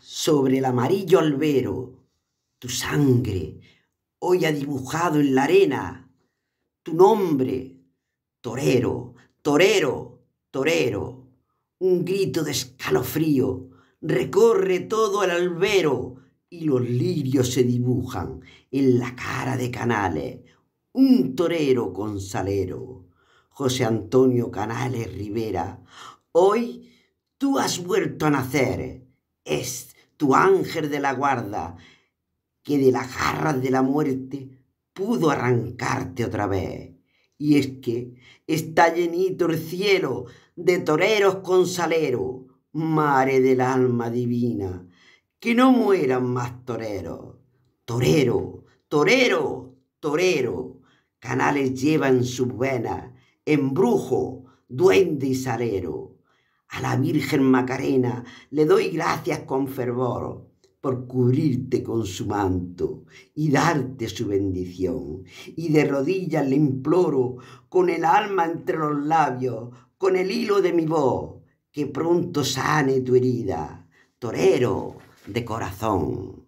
sobre el amarillo albero. Tu sangre hoy ha dibujado en la arena tu nombre. Torero, torero, torero. Un grito de escalofrío recorre todo el albero y los lirios se dibujan en la cara de Canales. Un torero con salero. José Antonio Canales Rivera, hoy tú has vuelto a nacer es tu ángel de la guarda, que de las jarras de la muerte pudo arrancarte otra vez. Y es que está llenito el cielo de toreros con salero, mare del alma divina, que no mueran más toreros. Torero, torero, torero, canales llevan su sus embrujo, duende y salero a la Virgen Macarena le doy gracias con fervor por cubrirte con su manto y darte su bendición. Y de rodillas le imploro, con el alma entre los labios, con el hilo de mi voz, que pronto sane tu herida, torero de corazón.